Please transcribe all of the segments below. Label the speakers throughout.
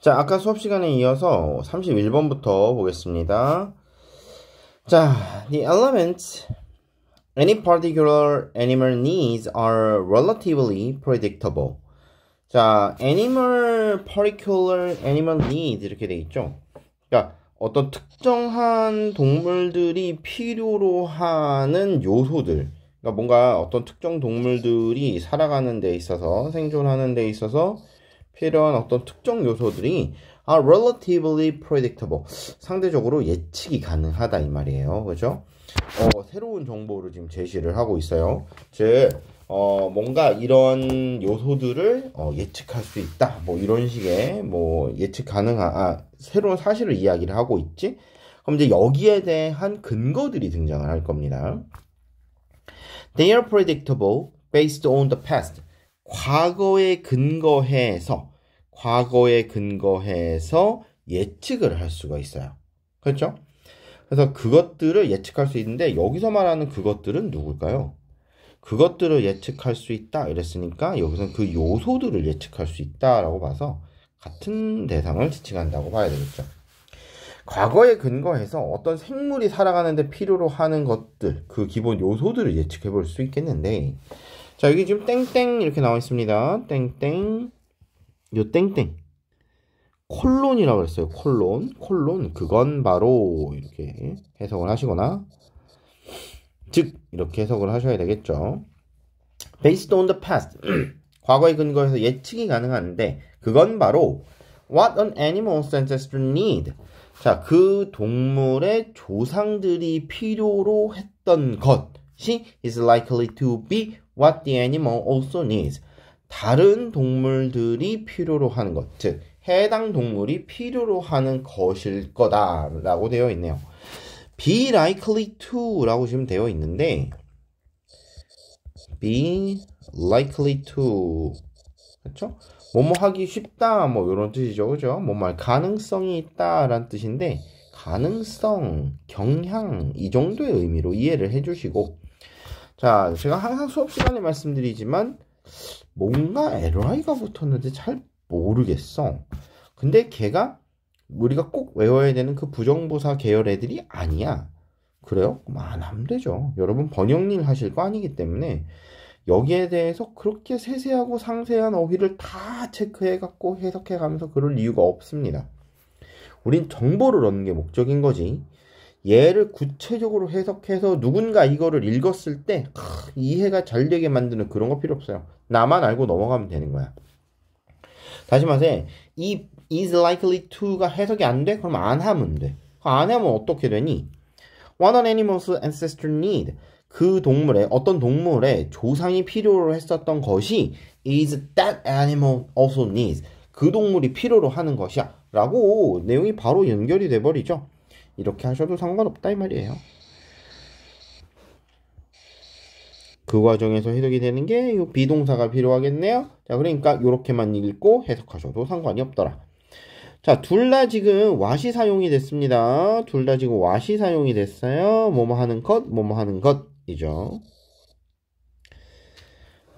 Speaker 1: 자, 아까 수업 시간에 이어서 31번부터 보겠습니다. 자, the elements any particular animal needs are relatively predictable. 자, animal particular animal needs 이렇게 돼 있죠. 그러니까 어떤 특정한 동물들이 필요로 하는 요소들. 그러니까 뭔가 어떤 특정 동물들이 살아가는 데 있어서 생존하는 데 있어서 필요한 어떤 특정 요소들이 아, r e relatively predictable. 상대적으로 예측이 가능하다 이 말이에요. 그죠? 어, 새로운 정보를 지금 제시를 하고 있어요. 즉, 어, 뭔가 이런 요소들을 어, 예측할 수 있다. 뭐 이런 식의 뭐 예측 가능한, 아, 새로운 사실을 이야기를 하고 있지. 그럼 이제 여기에 대한 근거들이 등장을 할 겁니다. They are predictable based on the past. 과거에 근거해서 과거에 근거해서 예측을 할 수가 있어요. 그렇죠? 그래서 그것들을 예측할 수 있는데 여기서 말하는 그것들은 누굴까요? 그것들을 예측할 수 있다 이랬으니까 여기서는 그 요소들을 예측할 수 있다라고 봐서 같은 대상을 지칭한다고 봐야 되겠죠. 과거에 근거해서 어떤 생물이 살아가는데 필요로 하는 것들, 그 기본 요소들을 예측해 볼 수 있겠는데, 자, 여기 지금 땡땡 이렇게 나와 있습니다. 땡땡. 요 땡땡 콜론이라고 그랬어요. 콜론, 콜론 그건 바로 이렇게 해석을 하시거나 즉 이렇게 해석을 하셔야 되겠죠. Based on the past 과거의근거에서 예측이 가능한데 그건 바로 What an animal's a n c e s t o r need 자, 그 동물의 조상들이 필요로 했던 것이 is likely to be what the animal also needs. 다른 동물들이 필요로 하는 것, 즉 해당 동물이 필요로 하는 것일 거다라고 되어 있네요. be likely to라고 지금 되어 있는데 be likely to 그렇죠? 뭐뭐 하기 쉽다 뭐 이런 뜻이죠, 그죠? 뭐 말 가능성이 있다라는 뜻인데 가능성, 경향 이 정도의 의미로 이해를 해주시고 자 제가 항상 수업 시간에 말씀드리지만 뭔가 LI가 붙었는지잘 모르겠어. 근데 걔가 우리가 꼭 외워야 되는 그 부정부사 계열 애들이 아니야. 그래요? 그럼 안 하면 되죠. 여러분 번역일 하실 거 아니기 때문에 여기에 대해서 그렇게 세세하고 상세한 어휘를 다 체크해갖고 해석해가면서 그럴 이유가 없습니다. 우린 정보를 얻는 게 목적인 거지. 얘를 구체적으로 해석해서 누군가 이거를 읽었을 때 이해가 잘 되게 만드는 그런 거 필요 없어요. 나만 알고 넘어가면 되는 거야. 다시 말해, 이 is likely to가 해석이 안 돼? 그럼 안 하면 돼. 안 하면 어떻게 되니? What an animal's ancestor need. 그 동물의 어떤 동물의 조상이 필요로 했었던 것이 is that animal also needs. 그 동물이 필요로 하는 것이야. 라고 내용이 바로 연결이 돼 버리죠. 이렇게 하셔도 상관없다 이 말이에요. 그 과정에서 해석이 되는 게이 비동사가 필요하겠네요. 자, 그러니까 이렇게만 읽고 해석하셔도 상관이 없더라. 자, 둘 다 지금 와시 사용이 됐습니다. 둘 다 지금 와시 사용이 됐어요. 뭐뭐 하는 것, 뭐뭐 하는 것이죠.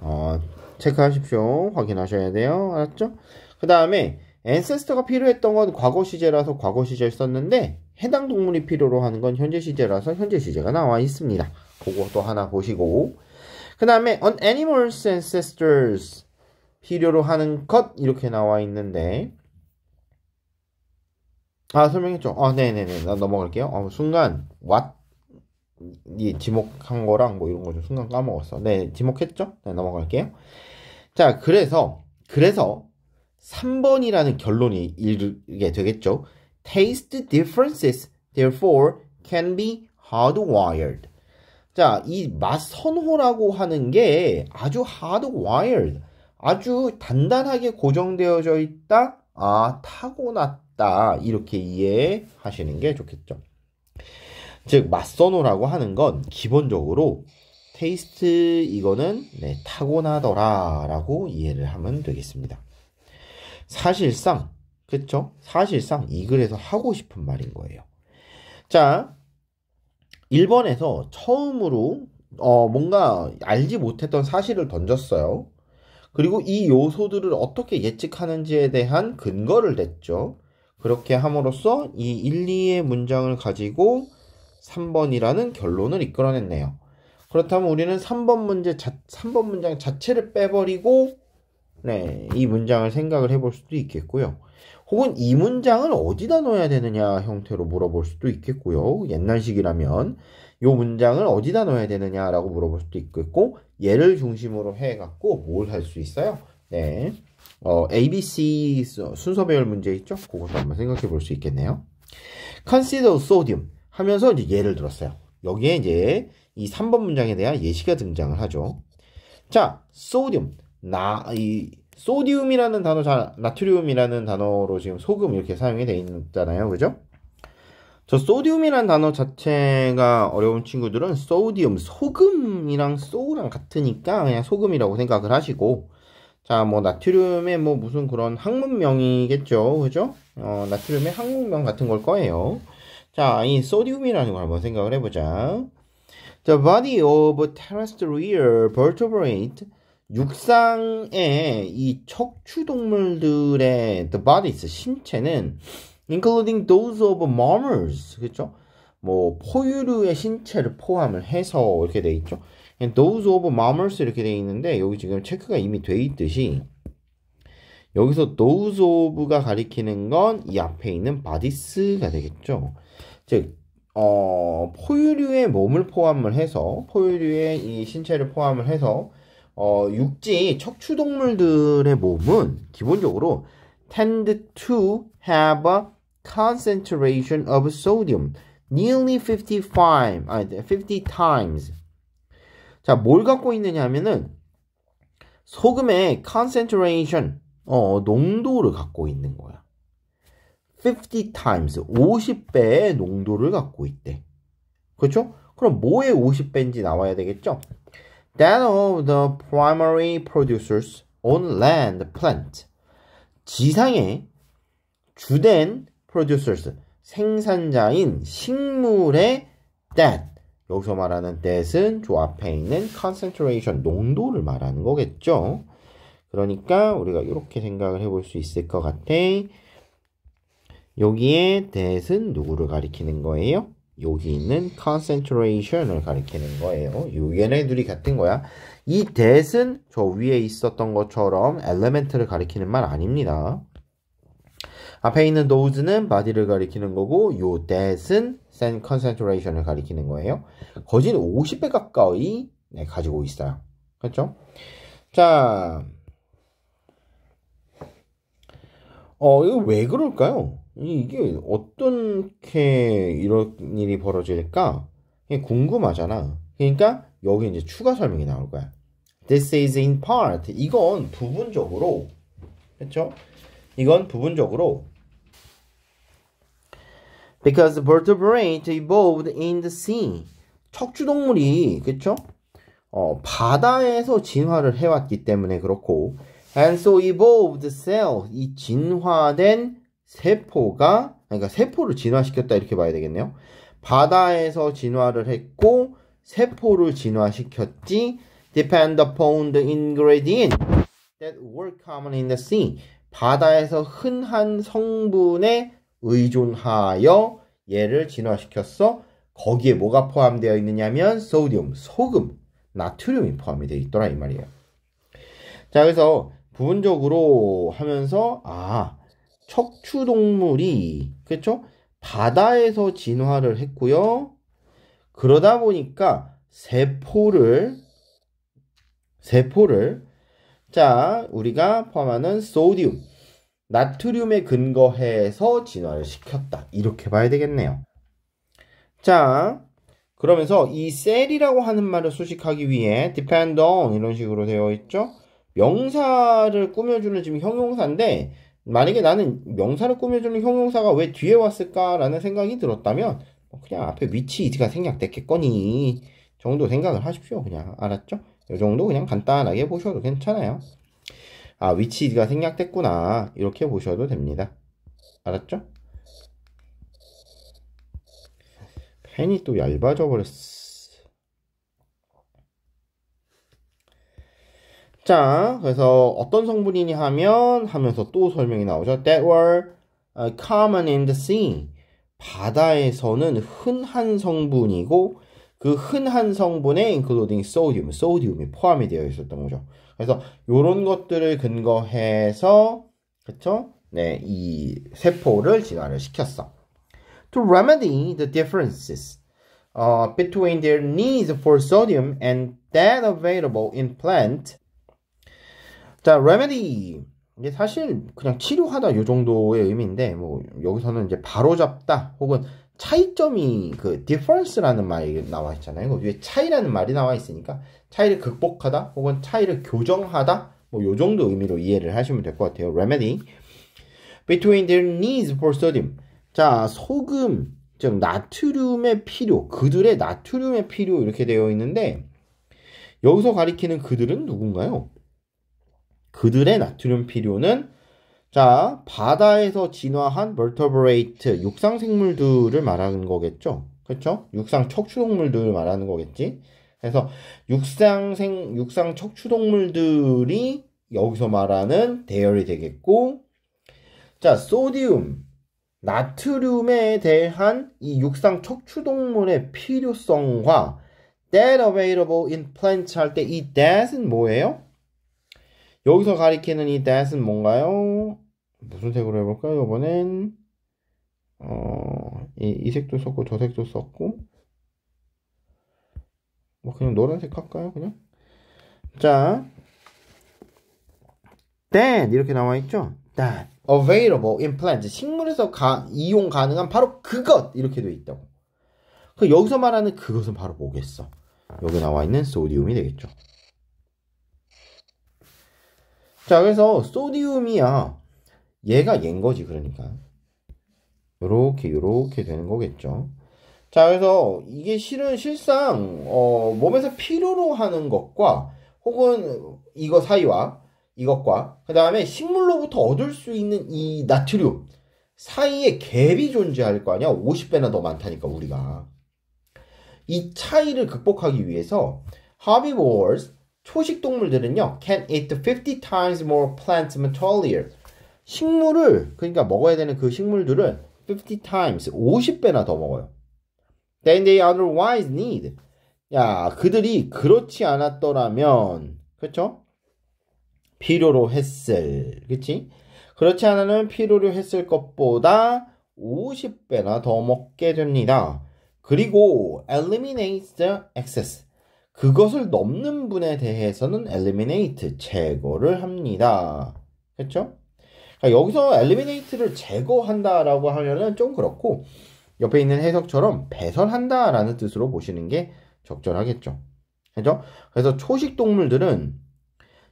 Speaker 1: 어, 체크하십시오. 확인하셔야 돼요. 알았죠? 그 다음에 a 세스 e 가 필요했던 건 과거 시제라서 과거 시제를 썼는데 해당 동물이 필요로 하는 건 현재 시제라서 현재 시제가 나와 있습니다. 그것도 하나 보시고 그 다음에 on animals and c e s t o r s 필요로 하는 것 이렇게 나와 있는데 아 설명했죠. 아 네네네 나 넘어갈게요. 어, 순간 what 이 지목한 거랑 뭐 이런 거 좀 순간 까먹었어. 네 지목했죠. 네 넘어갈게요. 자 그래서 그래서 3번이라는 결론이 이르게 되겠죠. Taste differences therefore can be hardwired. 자, 이 맞선호라고 하는 게 아주 hardwired, 아주 단단하게 고정되어져 있다. 아, 타고났다. 이렇게 이해하시는 게 좋겠죠. 즉, 맞선호라고 하는 건 기본적으로 테이스트 이거는 네, 타고나더라라고 이해를 하면 되겠습니다. 사실상 그쵸? 사실상 이 글에서 하고 싶은 말인 거예요. 자, 일본에서 처음으로 어, 뭔가 알지 못했던 사실을 던졌어요. 그리고 이 요소들을 어떻게 예측하는지에 대한 근거를 냈죠. 그렇게 함으로써 이 1, 2의 문장을 가지고 3번이라는 결론을 이끌어냈네요. 그렇다면 우리는 3번 문제 자, 3번 문장 자체를 빼버리고 네, 이 문장을 생각을 해볼 수도 있겠고요. 혹은 이 문장을 어디다 넣어야 되느냐 형태로 물어볼 수도 있겠고요. 옛날식이라면 이 문장을 어디다 넣어야 되느냐라고 물어볼 수도 있겠고 얘를 중심으로 해갖고 뭘 할 수 있어요? 네, 어, ABC 순서 배열 문제 있죠? 그것도 한번 생각해 볼 수 있겠네요. Consider sodium 하면서 이제 예를 들었어요. 여기에 이제 이 3번 문장에 대한 예시가 등장을 하죠. 자, sodium 나, 이, 소디움이라는 단어 잘 나트륨이라는 단어로 지금 소금 이렇게 사용이 돼 있잖아요. 그죠? 저 소디움이라는 단어 자체가 어려운 친구들은 소디움 소금이랑 소랑 우 같으니까 그냥 소금이라고 생각을 하시고 자, 뭐 나트륨의 뭐 무슨 그런 학문명이겠죠. 그죠? 어, 나트륨의 학문명 같은 걸 거예요. 자, 이 소디움이라는 걸 한번 생각을 해 보자. The body of terrestrial vertebrate 육상의 이 척추동물들의 the bodies 신체는 including those of mammals 그렇죠? 뭐 포유류의 신체를 포함을 해서 이렇게 돼 있죠. those of mammals 이렇게 돼 있는데 여기 지금 체크가 이미 돼 있듯이 여기서 those of가 가리키는 건 이 앞에 있는 bodies가 되겠죠. 즉 어, 포유류의 몸을 포함을 해서 포유류의 이 신체를 포함을 해서 어, 육지 척추동물들의 몸은 기본적으로 tend to have a concentration of sodium nearly 55, 아, 50 times. 자, 뭘 갖고 있느냐 하면은 소금의 concentration, 어, 농도를 갖고 있는 거야. 50 times, 50배의 농도를 갖고 있대. 그렇죠? 그럼 뭐의 50배인지 나와야 되겠죠? that of the primary producers on land, plant. 지상의 주된 producers, 생산자인 식물의 that. 여기서 말하는 that은 조합에 있는 concentration, 농도를 말하는 거겠죠. 그러니까 우리가 이렇게 생각을 해볼 수 있을 것 같아. 여기에 that은 누구를 가리키는 거예요? 여기 있는 concentration을 가리키는 거예요. 요 얘네들이 같은 거야. 이 that은 저 위에 있었던 것처럼 element를 가리키는 말 아닙니다. 앞에 있는 those는 body를 가리키는 거고 요 that은 센 concentration을 가리키는 거예요. 거진 50배 가까이 네, 가지고 있어요. 그렇죠? 자, 어 이거 왜 그럴까요? 이게 어떻게 이런 일이 벌어질까? 궁금하잖아. 그러니까 여기 이제 추가 설명이 나올 거야. This is in part. 이건 부분적으로 그렇죠? 이건 부분적으로 because the vertebrate evolved in the sea. 척추 동물이 그렇죠? 어, 바다에서 진화를 해왔기 때문에 그렇고 and so evolved cell 이 진화된 세포가 그러니까 세포를 진화시켰다 이렇게 봐야 되겠네요. 바다에서 진화를 했고 세포를 진화시켰지. Depend upon the ingredient that were common in the sea. 바다에서 흔한 성분에 의존하여 얘를 진화시켰어. 거기에 뭐가 포함되어 있느냐면 소디움, 소금, 나트륨이 포함이 되어 있더라 이 말이에요. 자, 그래서 부분적으로 하면서 아 척추동물이 그렇죠? 바다에서 진화를 했고요. 그러다 보니까 세포를 세포를 자 우리가 포함하는 소디움 나트륨에 근거해서 진화를 시켰다 이렇게 봐야 되겠네요. 자 그러면서 이 셀이라고 하는 말을 수식하기 위해 depend on 이런 식으로 되어 있죠. 명사를 꾸며주는 지금 형용사인데 만약에 나는 명사를 꾸며주는 형용사가 왜 뒤에 왔을까라는 생각이 들었다면 뭐 그냥 앞에 위치 이지가 생략됐겠거니 정도 생각을 하십시오 그냥 알았죠? 이 정도 그냥 간단하게 보셔도 괜찮아요 아 위치 이지가 생략됐구나 이렇게 보셔도 됩니다 알았죠? 펜이 또 얇아져 버렸어 자, 그래서 어떤 성분이니 하면 하면서 또 설명이 나오죠. That were common in the sea. 바다에서는 흔한 성분이고 그 흔한 성분에 including sodium, sodium이 포함이 되어 있었던 거죠. 그래서 이런 것들을 근거해서 그렇죠? 네, 이 세포를 진화를 시켰어. To remedy the differences uh, between their needs for sodium and that available in plant 자, remedy. 이게 사실 그냥 치료하다 요 정도의 의미인데 뭐 여기서는 이제 바로 잡다 혹은 차이점이 그 difference라는 말이 나와 있잖아요. 그 위에 차이라는 말이 나와 있으니까 차이를 극복하다 혹은 차이를 교정하다 뭐 요 정도 의미로 이해를 하시면 될 것 같아요. remedy between their needs for sodium. 자, 소금 즉 나트륨의 필요, 그들의 나트륨의 필요 이렇게 되어 있는데 여기서 가리키는 그들은 누군가요? 그들의 나트륨 필요는 자, 바다에서 진화한 멀터브레이트 육상 생물들을 말하는 거겠죠. 그렇죠? 육상 척추동물들을 말하는 거겠지. 그래서 육상 생 육상 척추동물들이 여기서 말하는 대열이 되겠고 자, 소디움 나트륨에 대한 이 육상 척추동물의 필요성과 that available in plants 할 때 이 that은 뭐예요? 여기서 가리키는 이 that은 뭔가요? 무슨 색으로 해볼까요? 이번엔 어, 이, 이 색도 썼고 저 색도 썼고 뭐 그냥 노란색 할까요? 그냥 자 then 이렇게 나와 있죠. that available in plants 식물에서 가, 이용 가능한 바로 그것 이렇게 돼 있다고. 그 여기서 말하는 그것은 바로 뭐겠어? 여기 나와 있는 소디움이 되겠죠. 자, 그래서 소디움이야. 얘가 얘인 거지, 그러니까. 요렇게, 요렇게 되는 거겠죠. 자, 그래서 이게 실은 실상, 어, 몸에서 필요로 하는 것과 혹은 이거 사이와 이것과 그 다음에 식물로부터 얻을 수 있는 이 나트륨 사이에 갭이 존재할 거 아니야? 50배나 더 많다니까, 우리가. 이 차이를 극복하기 위해서 하비보어스 초식 동물들은요, can eat 50 times more plant material. 식물을, 그러니까 먹어야 되는 그 식물들을 50 times, 50배나 더 먹어요. Then they otherwise need. 야, 그들이 그렇지 않았더라면, 그렇죠? 필요로 했을, 그렇지? 그렇지 않으면 필요로 했을 것보다 50배나 더 먹게 됩니다. 그리고 eliminates the excess. 그것을 넘는 분에 대해서는 eliminate 제거를 합니다. 그렇죠? 그러니까 여기서 eliminate를 제거한다라고 하면은 좀 그렇고 옆에 있는 해석처럼 배설한다라는 뜻으로 보시는 게 적절하겠죠. 그죠? 그래서 초식 동물들은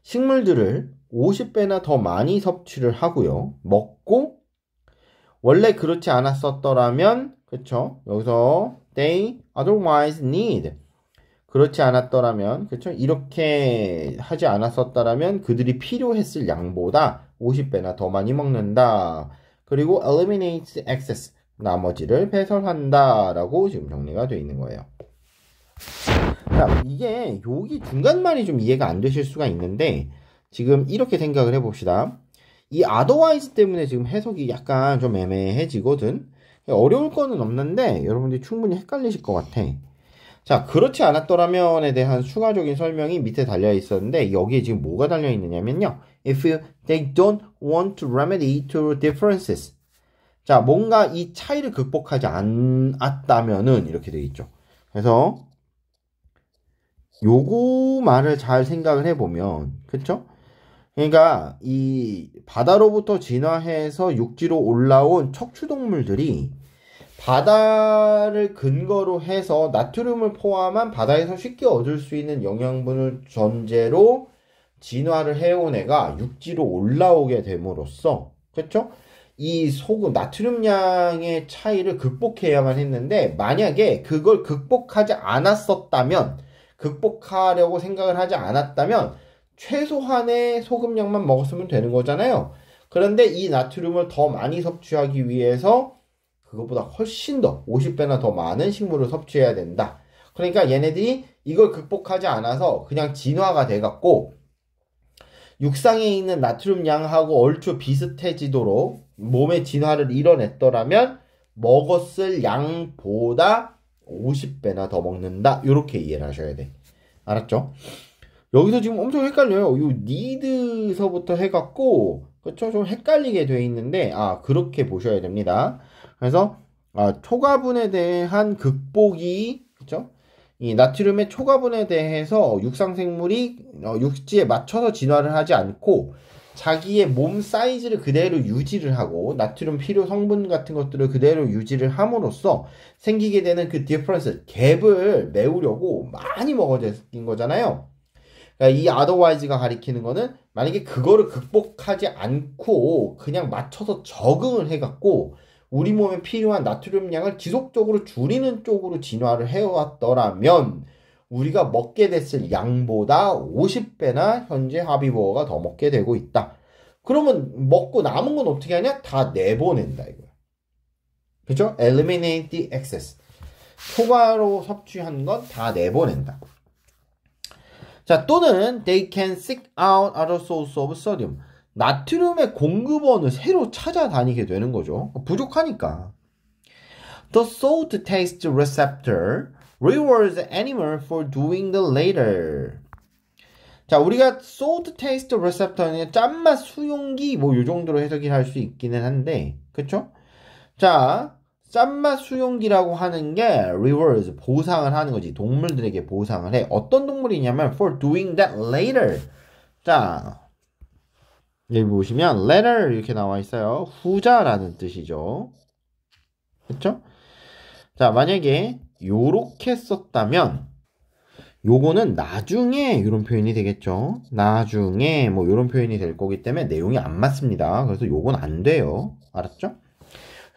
Speaker 1: 식물들을 50배나 더 많이 섭취를 하고요. 먹고 원래 그렇지 않았었더라면 그렇죠 여기서 they otherwise need 그렇지 않았더라면, 그렇죠? 이렇게 하지 않았었다면 그들이 필요했을 양보다 50배나 더 많이 먹는다. 그리고 e l i m i n a t e excess, 나머지를 배설한다. 라고 지금 정리가 되어 있는 거예요. 자, 이게 여기 중간만이좀 이해가 안 되실 수가 있는데, 지금 이렇게 생각을 해봅시다. 이 otherwise 때문에 지금 해석이 약간 좀 애매해지거든. 어려울 거는 없는데, 여러분들이 충분히 헷갈리실 것 같아. 자, 그렇지 않았더라면에 대한 추가적인 설명이 밑에 달려 있었는데 여기에 지금 뭐가 달려 있느냐면요. If you, they don't want to remedy to differences. 자, 뭔가 이 차이를 극복하지 않았다면은 이렇게 되어 있죠. 그래서 요거 말을 잘 생각을 해 보면 그렇 그러니까 이 바다로부터 진화해서 육지로 올라온 척추동물들이 바다를 근거로 해서 나트륨을 포함한 바다에서 쉽게 얻을 수 있는 영양분을 전제로 진화를 해온 애가 육지로 올라오게 됨으로써 그렇죠? 이 소금 나트륨량의 차이를 극복해야만 했는데 만약에 그걸 극복하지 않았었다면 극복하려고 생각을 하지 않았다면 최소한의 소금량만 먹었으면 되는 거잖아요. 그런데 이 나트륨을 더 많이 섭취하기 위해서 그것보다 훨씬 더 50배나 더 많은 식물을 섭취해야 된다. 그러니까 얘네들이 이걸 극복하지 않아서 그냥 진화가 돼갖고 육상에 있는 나트륨 양하고 얼추 비슷해지도록 몸의 진화를 이뤄냈더라면 먹었을 양보다 50배나 더 먹는다. 이렇게 이해를 하셔야 돼. 알았죠? 여기서 지금 엄청 헷갈려요. 이 n 드서부터 해갖고, 그쵸? 좀 헷갈리게 돼 있는데, 아, 그렇게 보셔야 됩니다. 그래서 아, 초가분에 대한 극복이 그렇죠? 이 나트륨의 초가분에 대해서 육상생물이 어, 육지에 맞춰서 진화를 하지 않고 자기의 몸 사이즈를 그대로 유지를 하고 나트륨 필요 성분 같은 것들을 그대로 유지를 함으로써 생기게 되는 그 디퍼런스 갭을 메우려고 많이 먹어진 거잖아요. 그러니까 이 아더와이즈가 가리키는 거는 만약에 그거를 극복하지 않고 그냥 맞춰서 적응을 해갖고 우리 몸에 필요한 나트륨량을 지속적으로 줄이는 쪽으로 진화를 해왔더라면 우리가 먹게 됐을 양보다 50배나 현재 하비보어가더 먹게 되고 있다. 그러면 먹고 남은 건 어떻게 하냐? 다 내보낸다 이거야. 그죠? Eliminate the excess. 초과로 섭취한 건 다 내보낸다. 자, 또는 they can seek out other s o u r c e of sodium. 나트륨의 공급원을 새로 찾아다니게 되는 거죠. 부족하니까. The salt taste receptor rewards animal for doing the latter. 자, 우리가 salt taste receptor는 짠맛 수용기 뭐요 정도로 해석이 할수 있기는 한데, 그쵸? 자, 짠맛 수용기라고 하는 게 rewards 보상을 하는 거지 동물들에게 보상을 해 어떤 동물이냐면 for doing that later 자 여기 보시면 letter 이렇게 나와 있어요. 후자라는 뜻이죠. 그렇죠? 자, 만약에 요렇게 썼다면 요거는 나중에 이런 표현이 되겠죠. 나중에 뭐 이런 표현이 될 거기 때문에 내용이 안 맞습니다. 그래서 요건 안 돼요. 알았죠?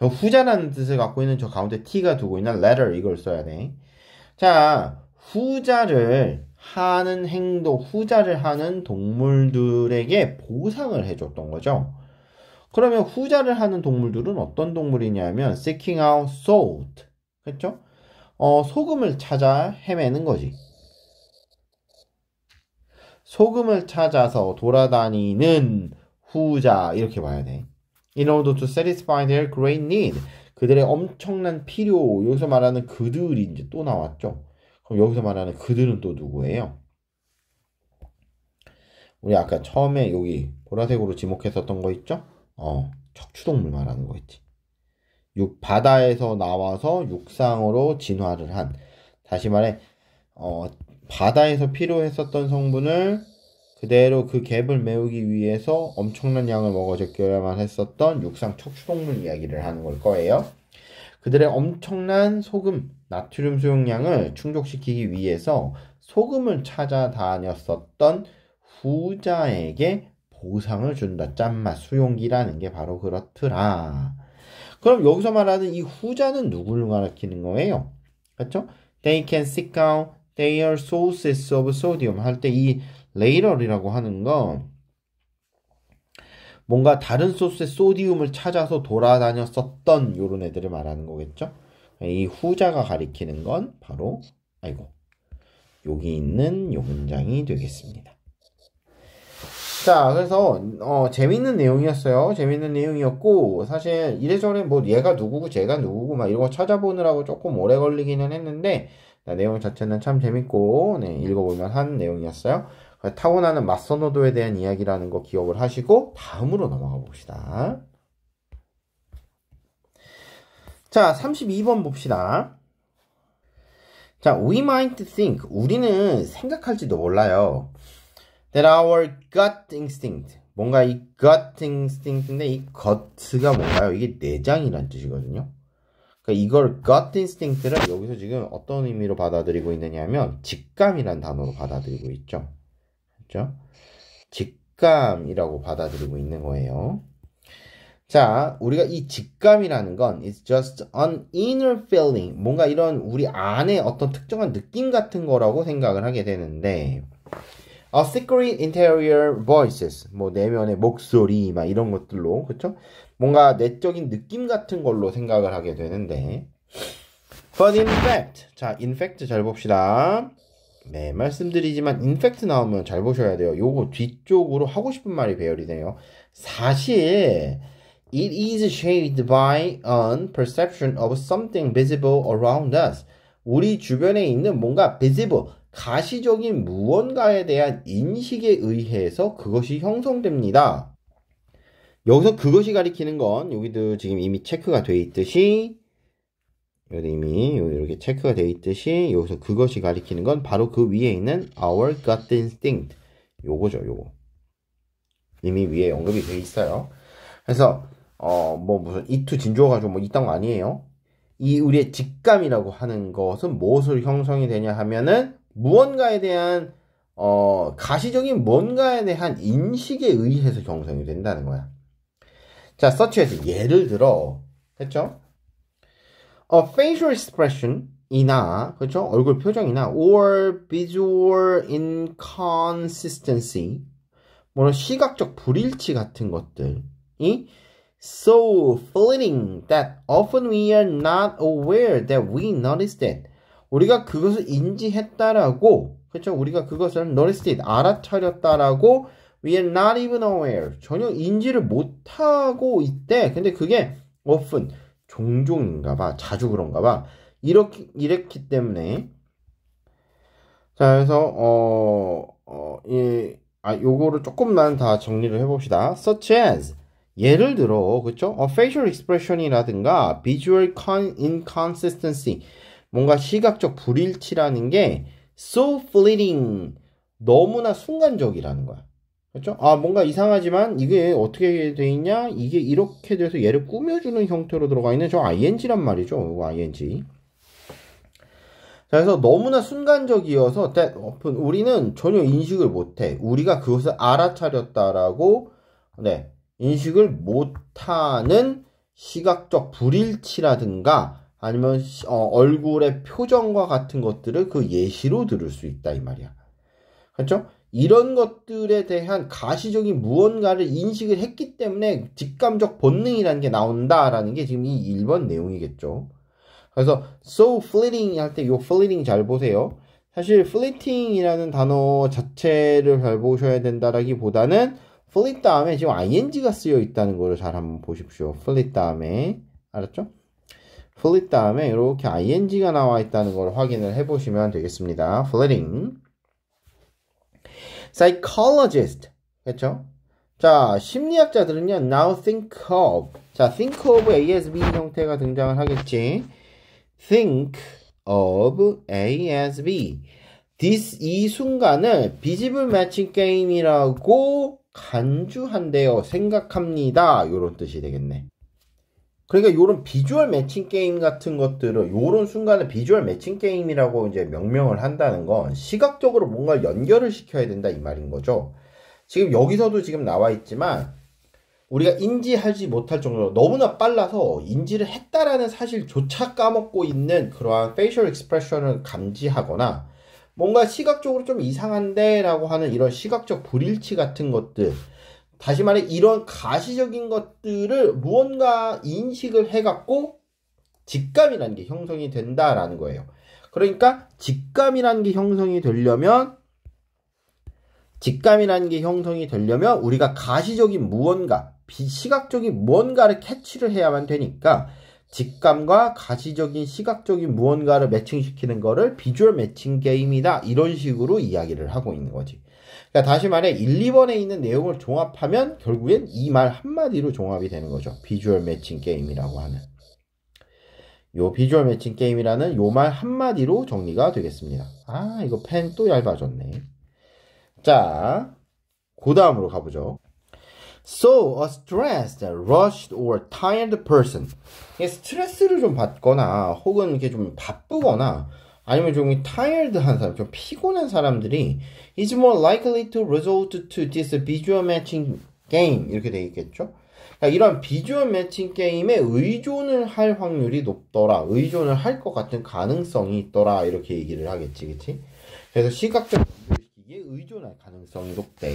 Speaker 1: 어, 후자라는 뜻을 갖고 있는 저 가운데 t가 두고 있는 letter 이걸 써야 돼. 자, 후자를 하는 행동, 후자를 하는 동물들에게 보상을 해줬던 거죠. 그러면 후자를 하는 동물들은 어떤 동물이냐면 seeking out salt, 그렇죠? 어, 소금을 찾아 헤매는 거지. 소금을 찾아서 돌아다니는 후자 이렇게 봐야 돼. In order to satisfy their great need, 그들의 엄청난 필요. 여기서 말하는 그들이 이제 또 나왔죠. 그럼 여기서 말하는 그들은 또 누구예요? 우리 아까 처음에 여기 보라색으로 지목했었던 거 있죠? 어, 척추동물 말하는 거 있지. 육, 바다에서 나와서 육상으로 진화를 한. 다시 말해, 어, 바다에서 필요했었던 성분을 그대로 그 갭을 메우기 위해서 엄청난 양을 먹어 제껴야만 했었던 육상 척추동물 이야기를 하는 걸 거예요. 그들의 엄청난 소금, 나트륨 수용량을 충족시키기 위해서 소금을 찾아다녔었던 후자에게 보상을 준다. 짠맛 수용기라는 게 바로 그렇더라. 그럼 여기서 말하는 이 후자는 누구를 가리키는 거예요? 그렇죠? They can seek out their sources of sodium 할 때 이레이 t e 이라고 하는 거 뭔가 다른 소스의 소디움을 찾아서 돌아다녔었던 요런 애들을 말하는 거겠죠? 이 후자가 가리키는 건 바로 아이고 여기 있는 요 문장이 되겠습니다. 자, 그래서 어, 재밌는 내용이었어요. 재밌는 내용이었고 사실 이래저래 뭐 얘가 누구고 제가 누구고 막 이런 거 찾아보느라고 조금 오래 걸리기는 했는데 자, 네, 내용 자체는 참 재밌고 네, 읽어볼만 한 내용이었어요. 타고나는 맞선호도에 대한 이야기라는 거 기억을 하시고 다음으로 넘어가 봅시다. 자, 32번 봅시다. 자, we might think. 우리는 생각할지도 몰라요. That our gut instinct. 뭔가 이 gut instinct인데 이 gut가 뭔가요? 이게 내장이란 뜻이거든요. 그러니까 이걸 gut instinct를 여기서 지금 어떤 의미로 받아들이고 있느냐면 직감이란 단어로 받아들이고 있죠. 그렇죠? 직감이라고 받아들이고 있는 거예요. 자, 우리가 이 직감이라는 건 it's just an inner feeling. 뭔가 이런 우리 안에 어떤 특정한 느낌 같은 거라고 생각을 하게 되는데 a secret interior voices. 뭐 내면의 목소리 막 이런 것들로. 그렇죠? 뭔가 내적인 느낌 같은 걸로 생각을 하게 되는데 but in fact. 자, in fact 잘 봅시다. 네, 말씀드리지만 인팩트 나오면 잘 보셔야 돼요. 요거 뒤쪽으로 하고 싶은 말이 배열이 돼요. 사실 It is shaped by an perception of something visible around us. 우리 주변에 있는 뭔가 visible, 가시적인 무언가에 대한 인식에 의해서 그것이 형성됩니다. 여기서 그것이 가리키는 건 여기도 지금 이미 체크가 돼 있듯이 여기 이미 이렇게 체크가 돼 있듯이 여기서 그것이 가리키는 건 바로 그 위에 있는 our gut instinct 요거죠 요거 이미 위에 언급이 돼 있어요 그래서 어, 뭐 무슨 이투 진조 가지고 뭐 이딴 거 아니에요. 이 우리의 직감이라고 하는 것은 무엇을 형성이 되냐 하면은 무언가에 대한 어, 가시적인 뭔가에 대한 인식에 의해서 형성이 된다는 거야. 자, 서치에서 예를 들어, 됐죠? 어, facial expression이나, 그렇죠? 얼굴 표정이나, or visual inconsistency, 뭐 시각적 불일치 같은 것들이 so fleeting that often we are not aware that we noticed it. 우리가 그것을 인지했다라고, 그렇죠? 우리가 그것을 noticed it, 알아차렸다라고 we are not even aware. 전혀 인지를 못하고 있대. 근데 그게 often, 종종인가 봐. 자주 그런가 봐. 이렇게, 이랬기 때문에. 자, 그래서, 어, 어, 예, 아, 요거를 조금만 다 정리를 해봅시다. such as, 예를 음. 들어 그쵸 어, facial expression이라든가 visual inconsistency 뭔가 시각적 불일치라는 게 so fleeting 너무나 순간적이라는 거야. 그렇죠? 아 뭔가 이상하지만 이게 어떻게 돼 있냐? 이게 이렇게 돼서 얘를 꾸며주는 형태로 들어가 있는 저 ing란 말이죠. 이거 그 ing. 자, 그래서 너무나 순간적이어서 that 우리는 전혀 인식을 못해. 우리가 그것을 알아차렸다라고 네 인식을 못하는 시각적 불일치라든가 아니면 어, 얼굴의 표정과 같은 것들을 그 예시로 들을 수 있다 이 말이야. 그렇죠? 이런 것들에 대한 가시적인 무언가를 인식을 했기 때문에 직감적 본능이라는 게 나온다라는 게 지금 이 1번 내용이겠죠. 그래서 so fleeting 할 때 요 fleeting 잘 보세요. 사실 fleeting이라는 단어 자체를 잘 보셔야 된다라기보다는 f l e t 다음에 지금 ing가 쓰여 있다는 거를 잘 한번 보십시오. f l e t 다음에 알았죠? f l e t 다음에 이렇게 ing가 나와 있다는 걸 확인을 해보시면 되겠습니다. flitting psychologist 그렇죠? 자 심리학자들은요 now think of 자 think of ASB 형태가 등장을 하겠지. think of ASB this 이 순간을 비지블 매칭 게임이라고 간주한데요 생각합니다 요런 뜻이 되겠네 그러니까 요런 비주얼 매칭 게임 같은 것들은 요런 순간을 비주얼 매칭 게임이라고 이제 명명을 한다는 건 시각적으로 뭔가 연결을 시켜야 된다 이 말인 거죠 지금 여기서도 지금 나와 있지만 우리가 인지하지 못할 정도로 너무나 빨라서 인지를 했다라는 사실조차 까먹고 있는 그러한 페이셜 익스프레션을 감지하거나 뭔가 시각적으로 좀 이상한데라고 하는 이런 시각적 불일치 같은 것들 다시 말해 이런 가시적인 것들을 무언가 인식을 해갖고 직감이라는 게 형성이 된다라는 거예요. 그러니까 직감이라는 게 형성이 되려면 직감이라는 게 형성이 되려면 우리가 가시적인 무언가, 비시각적인 무언가를 캐치를 해야만 되니까 직감과 가시적인 시각적인 무언가를 매칭시키는 거를 비주얼 매칭 게임이다. 이런 식으로 이야기를 하고 있는 거지. 그러니까 다시 말해 1, 2번에 있는 내용을 종합하면 결국엔 이 말 한마디로 종합이 되는 거죠. 비주얼 매칭 게임이라고 하는. 요 비주얼 매칭 게임이라는 요 말 한마디로 정리가 되겠습니다. 아, 이거 펜 또 얇아졌네. 자, 그 다음으로 가보죠. So, a stressed, rushed, or tired person 스트레스를 좀 받거나 혹은 이게좀 바쁘거나 아니면 좀 t i r e 한 사람, 좀 피곤한 사람들이 is more likely to resort to this visual matching game 이렇게 돼 있겠죠. 그러니까 이런 비주얼 매칭 게임에 의존을 할 확률이 높더라, 의존을 할 것 같은 가능성이 있더라 이렇게 얘기를 하겠지, 그렇지? 그래서 시각적 여기에 예, 의존할 가능성이 높대.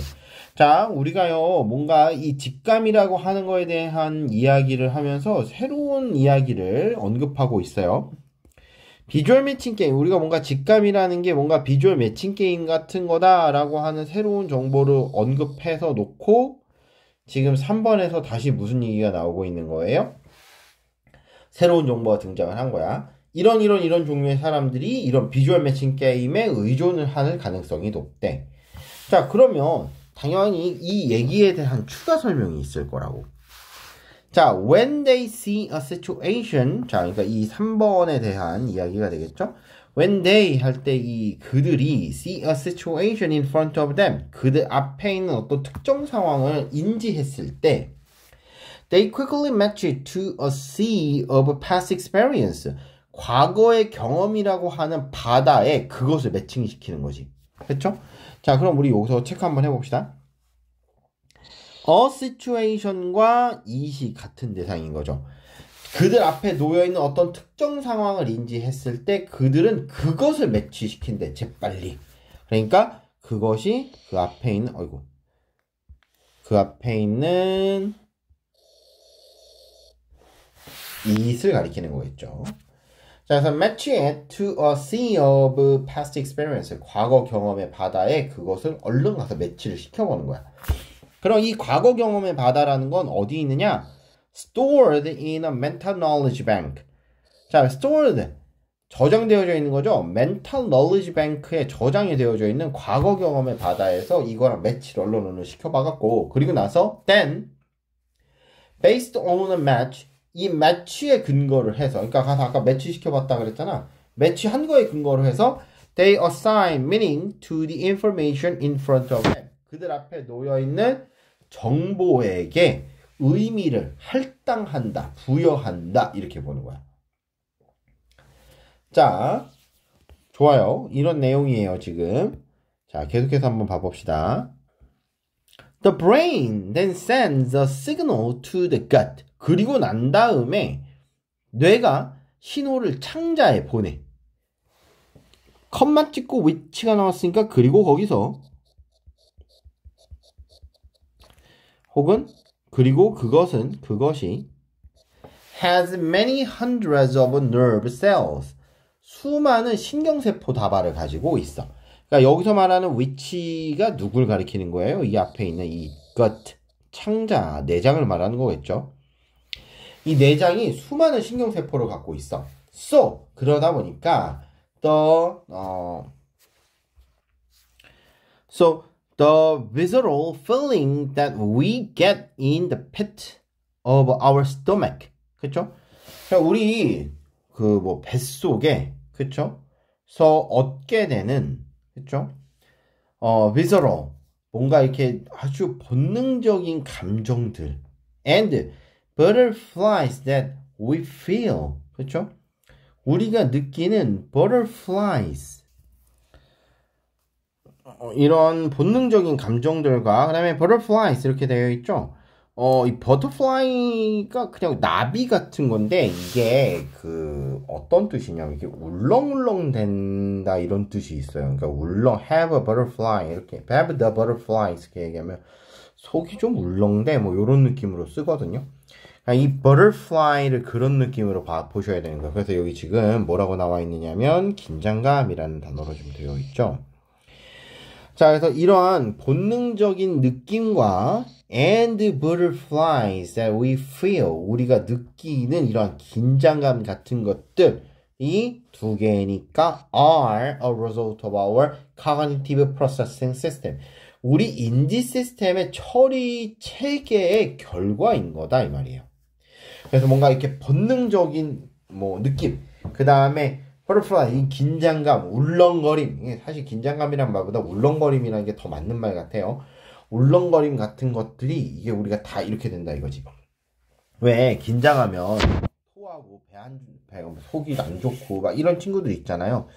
Speaker 1: 자, 우리가요, 뭔가 이 직감이라고 하는 거에 대한 이야기를 하면서 새로운 이야기를 언급하고 있어요. 비주얼 매칭 게임, 우리가 뭔가 직감이라는 게 뭔가 비주얼 매칭 게임 같은 거다라고 하는 새로운 정보를 언급해서 놓고 지금 3번에서 다시 무슨 얘기가 나오고 있는 거예요? 새로운 정보가 등장을 한 거야. 이런 이런 이런 종류의 사람들이 이런 비주얼 매칭 게임에 의존을 하는 가능성이 높대. 자, 그러면 당연히 이 얘기에 대한 추가 설명이 있을 거라고. 자, when they see a situation. 자, 그러니까 이 3번에 대한 이야기가 되겠죠? when they 할 때 이 그들이 see a situation in front of them. 그들 앞에 있는 어떤 특정 상황을 인지했을 때 they quickly match it to a sea of past experience. 과거의 경험이라고 하는 바다에 그것을 매칭시키는 거지. 됐죠? 자, 그럼 우리 여기서 체크 한번 해봅시다. 어 situation과 이시 같은 대상인 거죠. 그들 앞에 놓여있는 어떤 특정 상황을 인지했을 때 그들은 그것을 매치시킨대, 재빨리. 그러니까 그것이 그 앞에 있는, 어이구. 그 앞에 있는 이잇을 가리키는 거겠죠. 자, 그래서 match it to a sea of past experience. 과거 경험의 바다에 그것을 얼른 가서 매치를 시켜보는 거야. 그럼 이 과거 경험의 바다라는 건 어디 있느냐? stored in a mental knowledge bank. 자, stored. 저장되어져 있는 거죠. mental knowledge bank에 저장이 되어져 있는 과거 경험의 바다에서 이거랑 매치를 얼른 오늘 시켜봐갖고, 그리고 나서 then, based on a match, 이 매치에 근거를 해서 그러니까 가서 아까 매치 시켜봤다 그랬잖아 매치한 거에 근거를 해서 they assign meaning to the information in front of them 그들 앞에 놓여있는 정보에게 의미를 할당한다 부여한다 이렇게 보는 거야 자 좋아요 이런 내용이에요 지금 자 계속해서 한번 봐봅시다 The brain then sends a signal to the gut 그리고 난 다음에 뇌가 신호를 창자에 보내. 컴만 찍고 위치가 나왔으니까 그리고 거기서 혹은 그리고 그것은 그것이 has many hundreds of nerve cells 수많은 신경세포 다발을 가지고 있어. 그러니까 여기서 말하는 위치가 누굴 가리키는 거예요? 이 앞에 있는 이 gut 창자 내장을 말하는 거겠죠. 이 내장이 수많은 신경세포를 갖고 있어. So 그러다 보니까 the 어, so the visceral feeling that we get in the pit of our stomach 그렇죠? 우리 그뭐 뱃속에 그렇죠? 서 얻게 되는 그렇죠? 어 visceral 뭔가 이렇게 아주 본능적인 감정들 and butterflies that we feel. 그렇죠? 우리가 느끼는 butterflies 어, 이런 본능적인 감정들과 그다음에 butterflies 이렇게 되어 있죠. 어, 이 버터플라이가 그냥 나비 같은 건데 이게 그 어떤 뜻이냐면 이게 울렁울렁 된다 이런 뜻이 있어요. 그러니까 울렁 have a butterfly 이렇게 have the butterflies 이렇게 얘기하면 속이 좀 울렁대 뭐 이런 느낌으로 쓰거든요. 이 butterfly를 그런 느낌으로 봐, 보셔야 되는 거예요. 그래서 여기 지금 뭐라고 나와 있느냐면 긴장감이라는 단어로 좀 되어 있죠. 자, 그래서 이러한 본능적인 느낌과 and butterflies that we feel 우리가 느끼는 이러한 긴장감 같은 것들이 두 개니까 are a result of our cognitive processing system. 우리 인지 시스템의 처리 체계의 결과인 거다 이 말이에요. 그래서 뭔가 이렇게 본능적인 뭐 느낌, 그 다음에 버터플라이 이 긴장감, 울렁거림, 사실 긴장감이란 말보다 울렁거림이라는 게 더 맞는 말 같아요. 울렁거림 같은 것들이 이게 우리가 다 이렇게 된다 이거지. 왜 긴장하면 토하고 배안 배 속이 안 좋고 막 이런 친구들 있잖아요.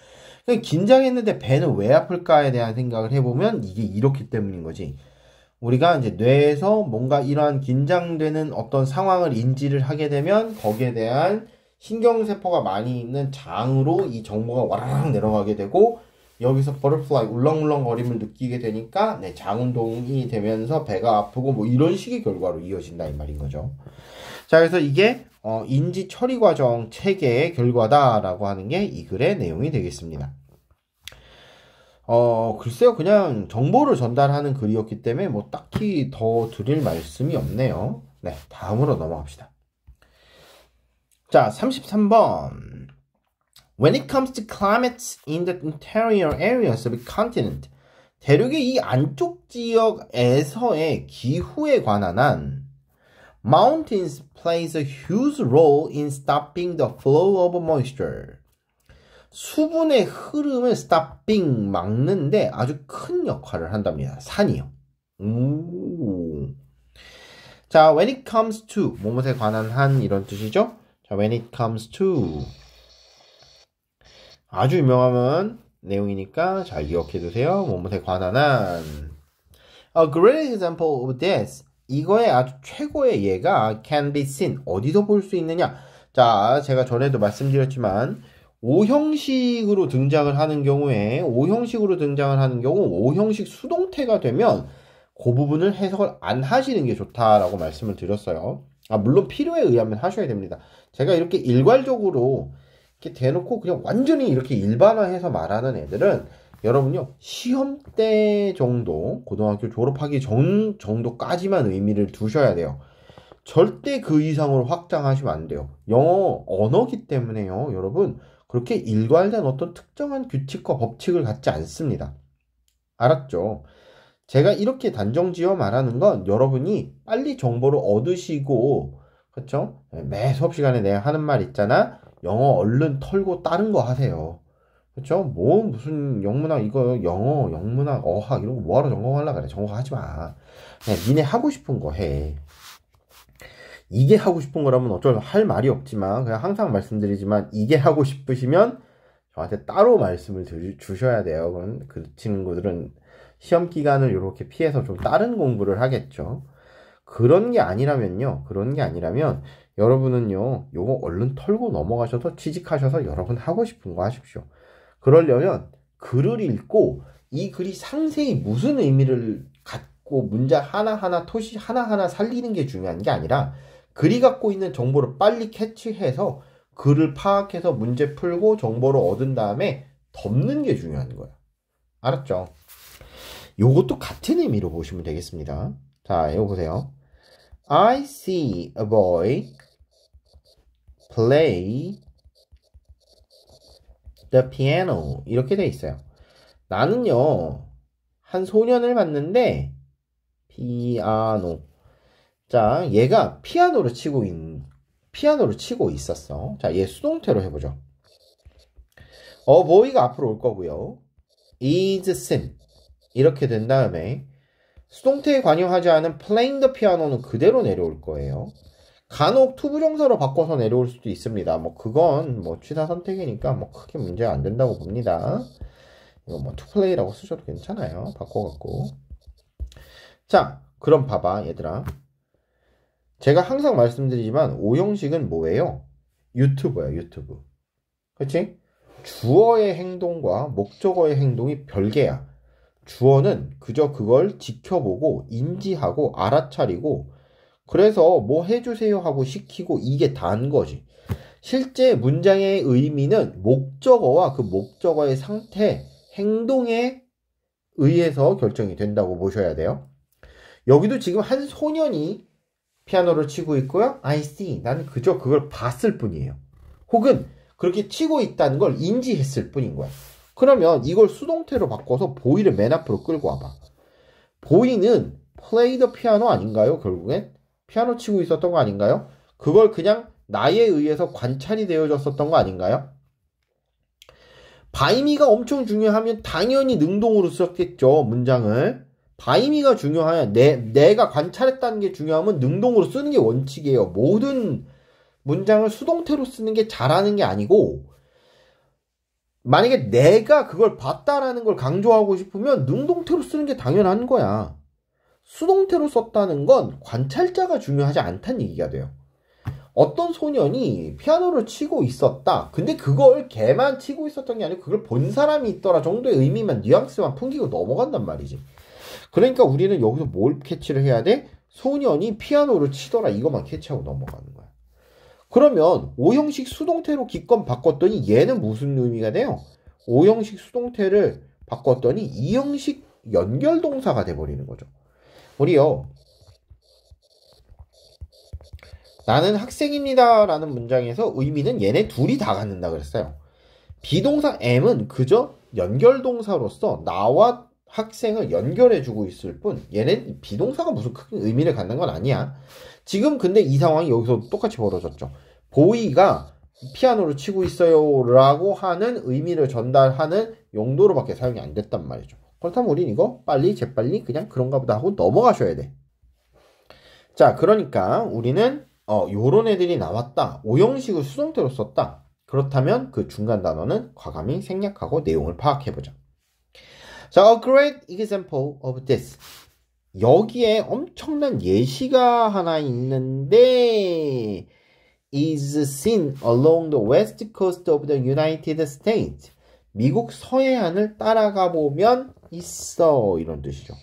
Speaker 1: 그러니까 긴장했는데 배는 왜 아플까에 대한 생각을 해보면 이게 이렇기 때문인 거지. 우리가 이제 뇌에서 뭔가 이러한 긴장되는 어떤 상황을 인지를 하게 되면 거기에 대한 신경세포가 많이 있는 장으로 이 정보가 와라락 내려가게 되고 여기서 버터플라이 울렁울렁거림을 느끼게 되니까 네, 장운동이 되면서 배가 아프고 뭐 이런 식의 결과로 이어진다 이 말인 거죠. 자 그래서 이게 어, 인지 처리 과정 체계의 결과다라고 하는 게 이 글의 내용이 되겠습니다. 어, 글쎄요, 그냥 정보를 전달하는 글이었기 때문에 뭐 딱히 더 드릴 말씀이 없네요. 네, 다음으로 넘어갑시다. 자, 33번. When it comes to climates in the interior areas of the continent, 대륙의 이 안쪽 지역에서의 기후에 관한 한, mountains plays a huge role in stopping the flow of moisture. 수분의 흐름을 스탑핑 막는데 아주 큰 역할을 한답니다. 산이요. 오. 자, when it comes to 무뭇에 관한 한 이런 뜻이죠. 자, when it comes to 아주 유명한 내용이니까 자 기억해 두세요. 무뭇에 관한 한. A great example of this. 이거의 아주 최고의 예가 can be seen. 어디서 볼 수 있느냐? 자, 제가 전에도 말씀드렸지만 오형식으로 등장을 하는 경우에 오형식으로 등장을 하는 경우 오형식 수동태가 되면 그 부분을 해석을 안 하시는 게 좋다라고 말씀을 드렸어요. 아 물론 필요에 의하면 하셔야 됩니다. 제가 이렇게 일괄적으로 이렇게 대놓고 그냥 완전히 이렇게 일반화해서 말하는 애들은 여러분요 시험 때 정도 고등학교 졸업하기 전 정도까지만 의미를 두셔야 돼요. 절대 그 이상으로 확장하시면 안 돼요. 영어 언어기 때문에요, 여러분. 그렇게 일관된 어떤 특정한 규칙과 법칙을 갖지 않습니다. 알았죠? 제가 이렇게 단정지어 말하는 건 여러분이 빨리 정보를 얻으시고 그쵸매 수업 시간에 내가 하는 말 있잖아. 영어 얼른 털고 다른 거 하세요. 그쵸죠뭐 무슨 영문학 이거 영어, 영문학, 어학 이런 거 뭐하러 전공하려 고 그래? 전공하지 마. 그냥 니네 하고 싶은 거 해. 이게 하고 싶은 거라면 어쩔 수할 말이 없지만 그냥 항상 말씀드리지만 이게 하고 싶으시면 저한테 따로 말씀을 드리, 주셔야 돼요. 그건 그 친구들은 시험 기간을 이렇게 피해서 좀 다른 공부를 하겠죠. 그런 게 아니라면요. 그런 게 아니라면 여러분은요. 요거 얼른 털고 넘어가셔서 취직하셔서 여러분 하고 싶은 거 하십시오. 그러려면 글을 읽고 이 글이 상세히 무슨 의미를 갖고 문장 하나하나 토시 하나하나 살리는 게 중요한 게 아니라 글이 갖고 있는 정보를 빨리 캐치해서 글을 파악해서 문제 풀고 정보를 얻은 다음에 덮는 게 중요한 거야. 알았죠? 요것도 같은 의미로 보시면 되겠습니다. 자, 이거 보세요. I see a boy play the piano 이렇게 돼 있어요. 나는요. 한 소년을 봤는데 피아노 자, 얘가 피아노를 치고 있, 피아노를 치고 있었어. 자, 얘 수동태로 해보죠. 어보이가 앞으로 올 거고요. is sim 이렇게 된 다음에 수동태에 관여하지 않은 playing the piano는 그대로 내려올 거예요. 간혹 투부정사로 바꿔서 내려올 수도 있습니다. 뭐 그건 뭐 취사 선택이니까 뭐 크게 문제 안 된다고 봅니다. 이거 뭐 투플레이라고 쓰셔도 괜찮아요. 바꿔갖고. 자, 그럼 봐봐 얘들아. 제가 항상 말씀드리지만 오형식은 뭐예요? 유튜브야 유튜브 그렇지? 주어의 행동과 목적어의 행동이 별개야 주어는 그저 그걸 지켜보고 인지하고 알아차리고 그래서 뭐 해주세요 하고 시키고 이게 다 한 거지 실제 문장의 의미는 목적어와 그 목적어의 상태 행동에 의해서 결정이 된다고 보셔야 돼요 여기도 지금 한 소년이 피아노를 치고 있고요. I see. 나는 그저 그걸 봤을 뿐이에요. 혹은 그렇게 치고 있다는 걸 인지했을 뿐인 거야. 그러면 이걸 수동태로 바꿔서 보이를 맨 앞으로 끌고 와봐. 보이는 play the piano 아닌가요? 결국엔 피아노 치고 있었던 거 아닌가요? 그걸 그냥 나에 의해서 관찰이 되어졌었던 거 아닌가요? 바이미가 엄청 중요하면 당연히 능동으로 썼겠죠 문장을 바이미가 중요하냐, 내, 내가 관찰했다는 게 중요하면 능동으로 쓰는 게 원칙이에요. 모든 문장을 수동태로 쓰는 게 잘하는 게 아니고, 만약에 내가 그걸 봤다라는 걸 강조하고 싶으면 능동태로 쓰는 게 당연한 거야. 수동태로 썼다는 건 관찰자가 중요하지 않다는 얘기가 돼요. 어떤 소년이 피아노를 치고 있었다. 근데 그걸 걔만 치고 있었던 게 아니고 그걸 본 사람이 있더라 정도의 의미만 뉘앙스만 풍기고 넘어간단 말이지. 그러니까 우리는 여기서 뭘 캐치를 해야 돼? 소년이 피아노를 치더라 이것만 캐치하고 넘어가는 거야. 그러면 5형식 수동태로 기권 바꿨더니 얘는 무슨 의미가 돼요? 5형식 수동태를 바꿨더니 2형식 연결동사가 돼버리는 거죠. 우리요. 나는 학생입니다 라는 문장에서 의미는 얘네 둘이 다 갖는다 그랬어요. 비동사 M은 그저 연결동사로서 나와 학생을 연결해주고 있을 뿐 얘는 비동사가 무슨 큰 의미를 갖는 건 아니야. 지금 근데 이 상황이 여기서 똑같이 벌어졌죠. 보이가 피아노를 치고 있어요라고 하는 의미를 전달하는 용도로밖에 사용이 안 됐단 말이죠. 그렇다면 우린 이거 빨리 재빨리 그냥 그런가 보다 하고 넘어가셔야 돼. 자, 그러니까 우리는 어, 요런 애들이 나왔다. 오형식을 수동태로 썼다. 그렇다면 그 중간 단어는 과감히 생략하고 내용을 파악해보자. 자, a great example of this. 여기에 엄청난 예시가 하나 있는데 is seen along the west coast of the United States. 미국 서해안을 따라가 보면 있어 이런 뜻이죠.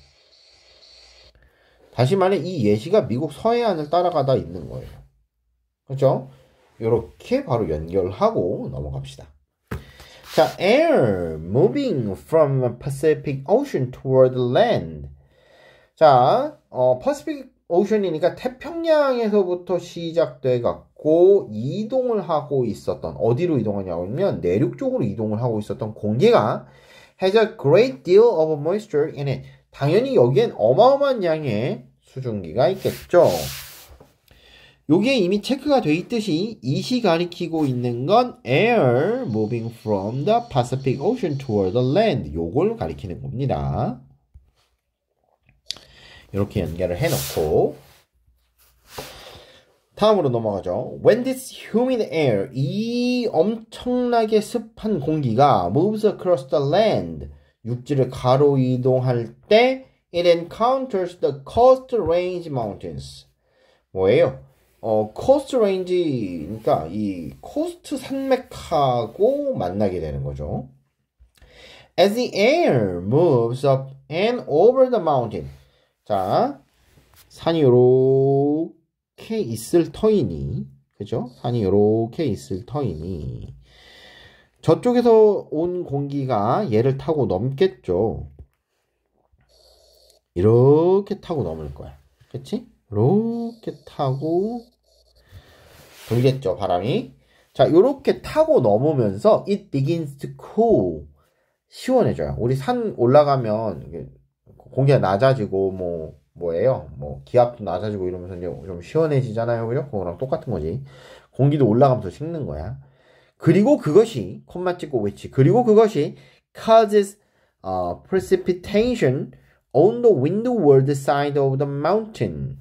Speaker 1: 다시 말해 이 예시가 미국 서해안을 따라가다 있는 거예요. 그렇죠? 이렇게 바로 연결하고 넘어갑시다. 자, air moving from the Pacific Ocean toward land. 자, 어, Pacific Ocean이니까 태평양에서부터 시작돼 갖고 이동을 하고 있었던 어디로 이동하냐고 하면 내륙 쪽으로 이동을 하고 있었던 공기가 has a great deal of moisture in it. 당연히 여기엔 어마어마한 양의 수증기가 있겠죠. 여기에 이미 체크가 돼 있듯이 이 시 가리키고 있는 건 air moving from the Pacific Ocean toward the land 요걸 가리키는 겁니다. 이렇게 연결을 해놓고 다음으로 넘어가죠. When this humid air 이 엄청나게 습한 공기가 moves across the land 육지를 가로 이동할 때 it encounters the Coast Range Mountains 뭐예요? 어, 코스트 레인지, 그러니까 이 코스트 산맥하고 만나게 되는 거죠. As the air moves up and over the mountain. 자, 산이 요렇게 있을 터이니, 그죠? 산이 요렇게 있을 터이니, 저쪽에서 온 공기가 얘를 타고 넘겠죠. 이렇게 타고 넘을 거야. 그치? 이렇게 타고 돌겠죠 바람이 자 이렇게 타고 넘으면서 it begins to cool 시원해져요 우리 산 올라가면 공기가 낮아지고 뭐 뭐예요 뭐 기압도 낮아지고 이러면서 이제 좀 시원해지잖아요 그죠 그거랑 똑같은 거지 공기도 올라가면서 식는 거야 그리고 그것이 콤마 찍고 외치 그리고 그것이 causes uh, precipitation on the windward side of the mountain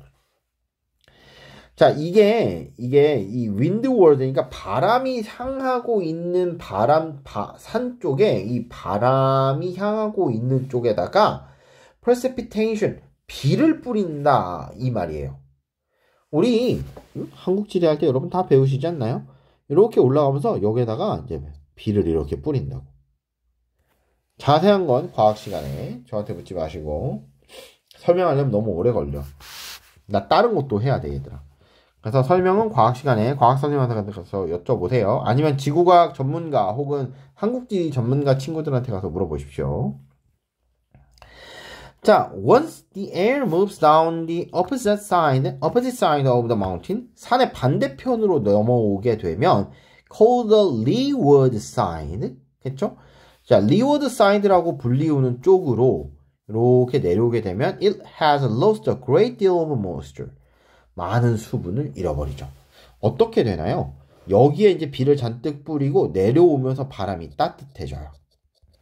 Speaker 1: 자, 이게, 이게, 이 윈드월드니까 바람이 향하고 있는 바람, 바, 산 쪽에 이 바람이 향하고 있는 쪽에다가 precipitation, 비를 뿌린다. 이 말이에요. 우리 음? 한국 지리할 때 여러분 다 배우시지 않나요? 이렇게 올라가면서 여기에다가 이제 비를 이렇게 뿌린다고. 자세한 건 과학 시간에 저한테 묻지 마시고 설명하려면 너무 오래 걸려. 나 다른 것도 해야 돼, 얘들아. 그래서 설명은 과학 시간에 과학 선생님한테 가서 여쭤보세요. 아니면 지구과학 전문가 혹은 한국지 전문가 친구들한테 가서 물어보십시오. 자, once the air moves down the opposite side, opposite side of the mountain, 산의 반대편으로 넘어오게 되면 called the leeward side, 그렇죠? 자, leeward side라고 불리우는 쪽으로 이렇게 내려오게 되면 it has lost a great deal of moisture. 많은 수분을 잃어버리죠. 어떻게 되나요? 여기에 이제 비를 잔뜩 뿌리고 내려오면서 바람이 따뜻해져요.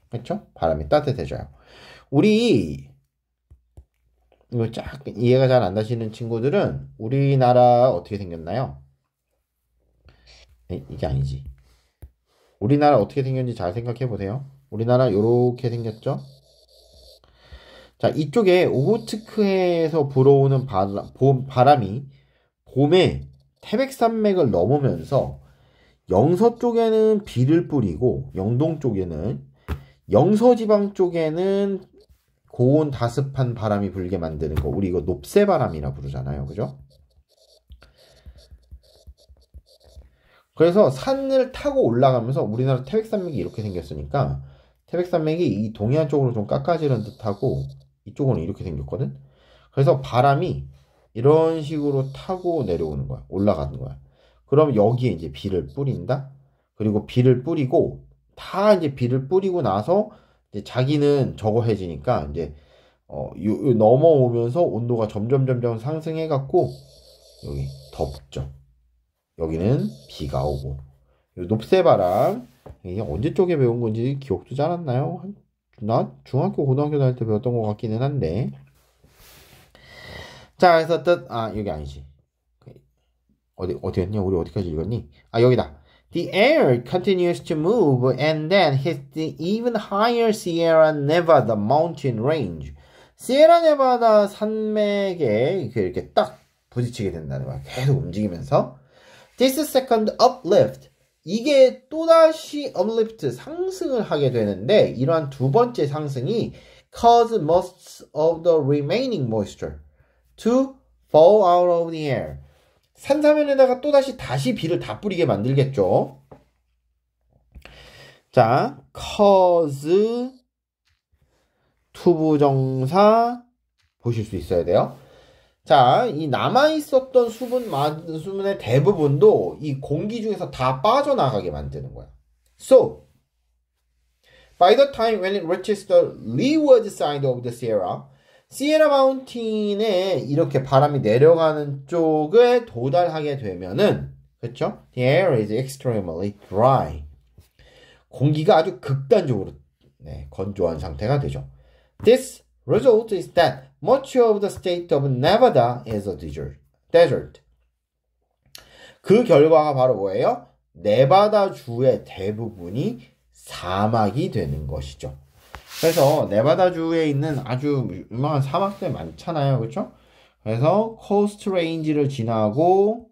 Speaker 1: 그렇죠? 바람이 따뜻해져요. 우리 이거 쫙 이해가 잘 안 되시는 친구들은 우리나라 어떻게 생겼나요? 이게 아니지. 우리나라 어떻게 생겼는지 잘 생각해 보세요. 우리나라 이렇게 생겼죠? 자, 이쪽에 오호츠크에서 불어오는 바람, 봄, 바람이 봄에 태백산맥을 넘으면서 영서 쪽에는 비를 뿌리고 영동 쪽에는 영서 지방 쪽에는 고온 다습한 바람이 불게 만드는 거. 우리 이거 높새 바람이라 부르잖아요. 그죠? 그래서 산을 타고 올라가면서 우리나라 태백산맥이 이렇게 생겼으니까 태백산맥이 이 동해안 쪽으로 좀 깎아지는 듯하고 이쪽은 이렇게 생겼거든. 그래서 바람이 이런 식으로 타고 내려오는 거야. 올라가는 거야. 그럼 여기에 이제 비를 뿌린다. 그리고 비를 뿌리고 다 이제 비를 뿌리고 나서 이제 자기는 저거 해지니까 이제 어, 요, 요 넘어오면서 온도가 점점 점점 상승해 갖고 여기 덥죠. 여기는 비가 오고 요 높새바람 이게 언제 쪽에 배운 건지 기억도 잘 안 나요. 난 중학교 고등학교 다닐 때 배웠던 것 같기는 한데 자 그래서 뜻아 여기 아니지 어디 어디였냐 우리 어디까지 읽었니 아 여기다 The air continues to move and then hits the even higher Sierra Nevada mountain range. 시에라 네바다 산맥에 이렇게 딱 부딪히게 된다는 거야. 계속 움직이면서. This second uplift 이게 또다시 uplift 상승을 하게 되는데 이러한 두 번째 상승이 cause most of the remaining moisture to fall out of the air. 산사면에다가 또다시 다시 비를 다 뿌리게 만들겠죠. 자, cause 투부정사 보실 수 있어야 돼요. 자, 이 남아 있었던 수분 수분의 대부분도 이 공기 중에서 다 빠져나가게 만드는 거야. So, by the time when it reaches the leeward side of the Sierra, 시에라 마운틴에 이렇게 바람이 내려가는 쪽에 도달하게 되면은 그렇죠? The air is extremely dry. 공기가 아주 극단적으로 네, 건조한 상태가 되죠. This result is that much of the state of Nevada is a desert. 그 결과가 바로 뭐예요? 네바다 주의 대부분이 사막이 되는 것이죠. 그래서 네바다 주에 있는 아주 유명한 사막들 많잖아요. 그렇죠? 그래서 코스트 레인지를 지나고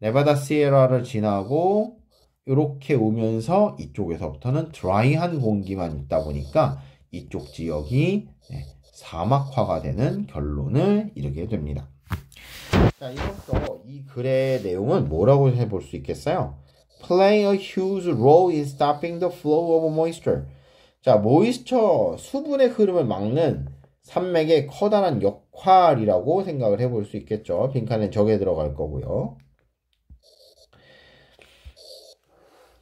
Speaker 1: 네바다 시에라를 지나고 이렇게 오면서 이쪽에서부터는 드라이한 공기만 있다 보니까 이쪽 지역이 사막화가 되는 결론을 이르게 됩니다. 자, 이로써 이 글의 내용은 뭐라고 해볼 수 있겠어요? Play a huge role in stopping the flow of moisture. 자, 모이스처 수분의 흐름을 막는 산맥의 커다란 역할이라고 생각을 해볼 수 있겠죠. 빈칸엔 적에 들어갈 거고요.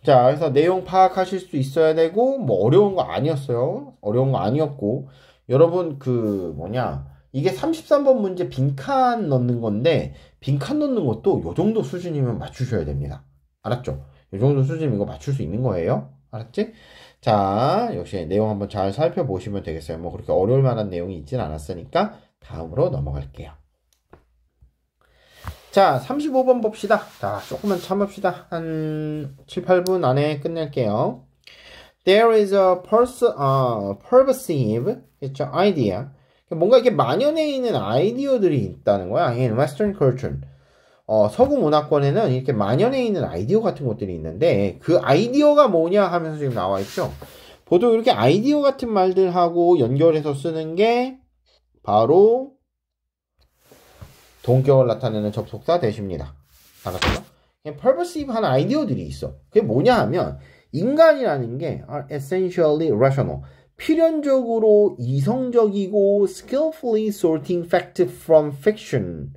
Speaker 1: 자, 그래서 내용 파악하실 수 있어야 되고, 뭐 어려운 거 아니었어요. 어려운 거 아니었고, 여러분 그 뭐냐 이게 33번 문제 빈칸 넣는 건데 빈칸 넣는 것도 요 정도 수준이면 맞추셔야 됩니다. 알았죠? 요 정도 수준이면 이거 맞출 수 있는 거예요. 알았지? 자, 역시 내용 한번 잘 살펴보시면 되겠어요. 뭐 그렇게 어려울 만한 내용이 있진 않았으니까 다음으로 넘어갈게요. 자, 35번 봅시다. 자, 조금만 참읍시다. 한 7, 8분 안에 끝낼게요. there is a pers- 아, pervasive 그쵸? idea 그러니까 뭔가 이게 렇 만연해 있는 아이디어들이 있다는 거야. in Western culture. 어, 서구 문화권에는 이렇게 만연해 있는 아이디어 같은 것들이 있는데 그 아이디어가 뭐냐 하면서 지금 나와 있죠. 보통 이렇게 아이디어 같은 말들하고 연결해서 쓰는 게 바로 동격을 나타내는 접속사 대시입니다. 알았죠? p u r p o s i v 한 아이디어들이 있어. 그게 뭐냐 하면 인간이라는 게 essentially rational. 필연적으로 이성적이고 skillfully sorting fact from fiction.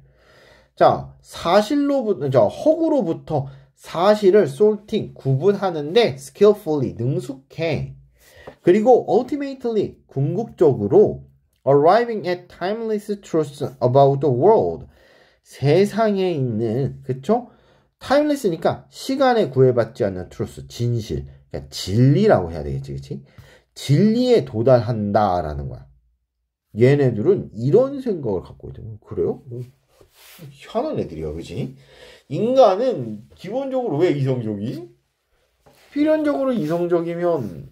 Speaker 1: 자, 사실로부터, 자, 허구로부터 사실을 sorting, 구분하는데 skillfully, 능숙해. 그리고 ultimately, 궁극적으로 arriving at timeless truths about the world. 세상에 있는, 그쵸? 타임리스니까 시간에 구애받지 않는 트루스, 진실, 그러니까 진리라고 해야 되겠지, 그치? 진리에 도달한다라는 거야. 얘네들은 이런 생각을 갖고 있거든. 뭐, 그래요? 뭐, 희한한 애들이야, 그지? 인간은 기본적으로 왜 이성적이? 필연적으로 이성적이면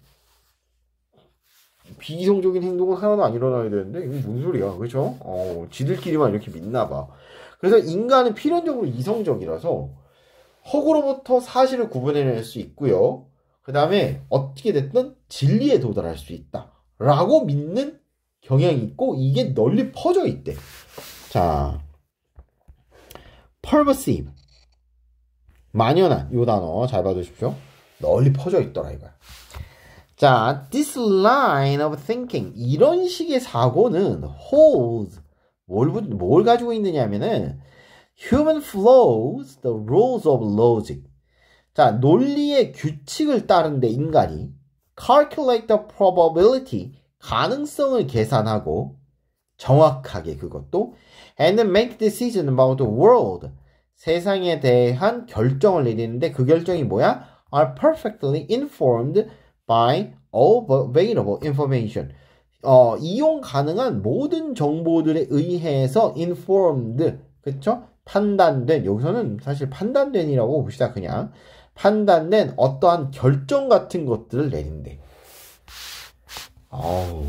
Speaker 1: 비이성적인 행동은 하나도 안 일어나야 되는데 이건 뭔 소리야, 그죠? 어, 지들끼리만 이렇게 믿나 봐. 그래서 인간은 필연적으로 이성적이라서 허구로부터 사실을 구분해낼 수 있고요. 그 다음에 어떻게 됐든 진리에 도달할 수 있다. 라고 믿는 경향이 있고 이게 널리 퍼져 있대. 자, pervasive. 만연한 요 단어 잘 봐두십시오. 널리 퍼져 있더라 이거야. 자, this line of thinking 이런 식의 사고는 holds 뭘, 뭘 가지고 있느냐면은 하 human flows the rules of logic. 자, 논리의 규칙을 따른데 인간이 calculate the probability, 가능성을 계산하고 정확하게 그것도 and make decision about the world, 세상에 대한 결정을 내리는데 그 결정이 뭐야? are perfectly informed by all available information. 어, 이용 가능한 모든 정보들에 의해서 informed, 그쵸? 판단된 여기서는 사실 판단된이라고 봅시다 그냥 판단된 어떠한 결정 같은 것들을 내린대. 아우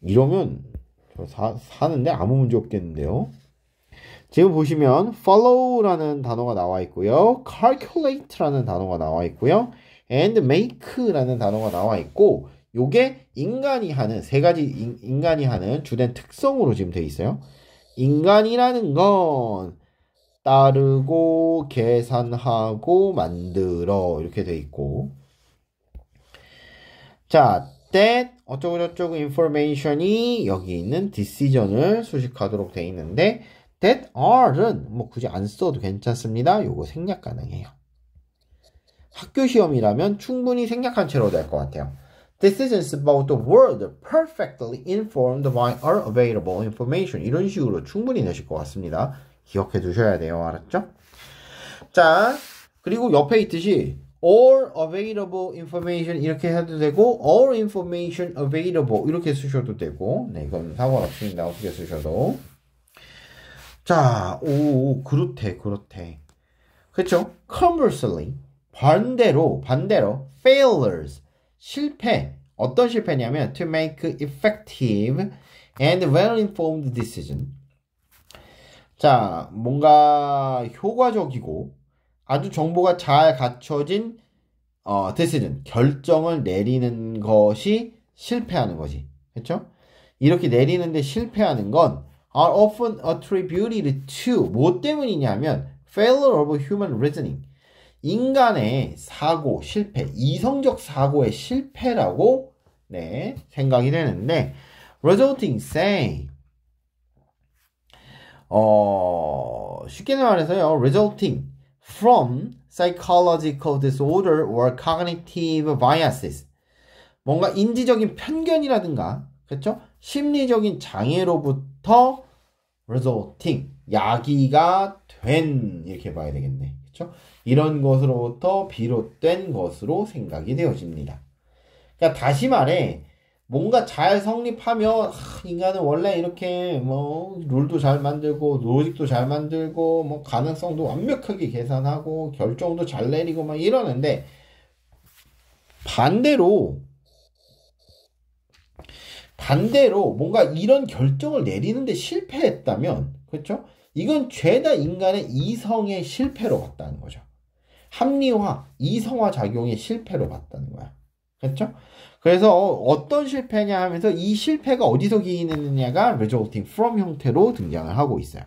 Speaker 1: 이러면 저 사, 사는데 아무 문제 없겠는데요. 지금 보시면 follow라는 단어가 나와 있고요. calculate라는 단어가 나와 있고요. and make라는 단어가 나와 있고 요게 인간이 하는 세 가지 인, 간이 하는 주된 특성으로 지금 돼 있어요. 인간이라는 건 따르고 계산하고 만들어 이렇게 돼 있고 자 that 어쩌고 저쩌고 information이 여기 있는 decision을 수식하도록 돼 있는데 that are는 뭐 굳이 안 써도 괜찮습니다. 요거 생략 가능해요. 학교 시험이라면 충분히 생략한 채로 될 것 같아요. Decisions about the world perfectly informed by our available information. 이런 식으로 충분히 내실 것 같습니다. 기억해 두셔야 돼요. 알았죠? 자, 그리고 옆에 있듯이 all available information 이렇게 해도 되고 all information available 이렇게 쓰셔도 되고 네, 이건 상관없습니다. 어떻게 쓰셔도. 자, 오, 그렇대, 그렇대. 그쵸? conversely, 반대로, 반대로, failures, 실패. 어떤 실패냐면 to make effective and well-informed decision. 자, 뭔가 효과적이고 아주 정보가 잘 갖춰진 어, decision, 결정을 내리는 것이 실패하는 거지. 그렇죠? 이렇게 내리는데 실패하는 건 are often attributed to 뭐 때문이냐면 failure of human reasoning. 인간의 사고, 실패, 이성적 사고의 실패라고 네, 생각이 되는데 resulting say 어, 쉽게 말해서요. resulting from psychological disorder or cognitive biases 뭔가 인지적인 편견이라든가 그렇죠? 심리적인 장애로부터 resulting 야기가 된 이렇게 봐야 되겠네. 그렇죠? 이런 것으로부터 비롯된 것으로 생각이 되어집니다. 그러니까 다시 말해 뭔가 잘 성립하면 하, 아, 인간은 원래 이렇게 뭐 룰도 잘 만들고 로직도 잘 만들고 뭐 가능성도 완벽하게 계산하고 결정도 잘 내리고 막 이러는데 반대로 반대로 뭔가 이런 결정을 내리는데 실패했다면 그렇죠? 이건 죄다 인간의 이성의 실패로 봤다는 거죠. 합리화, 이성화 작용의 실패로 봤다는 거야. 그렇죠? 그래서 어떤 실패냐 하면서 이 실패가 어디서 기인했느냐가 resulting from 형태로 등장을 하고 있어요.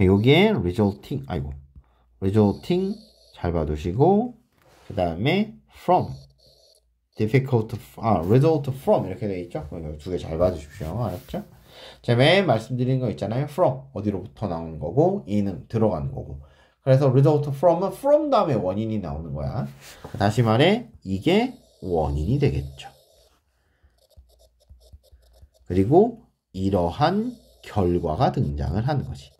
Speaker 1: 여기에 resulting, 아이고, resulting 잘 봐두시고, 그 다음에 from, difficult, 아, result from 이렇게 되어 있죠? 두 개 잘 봐주십시오. 알았죠? 제맨 가 말씀드린 거 있잖아요. from 어디로부터 나오는 거고 in은 들어가는 거고. 그래서 result from은 from 다음에 원인이 나오는 거야. 다시 말해 이게 원인이 되겠죠. 그리고 이러한 결과가 등장을 하는 거지.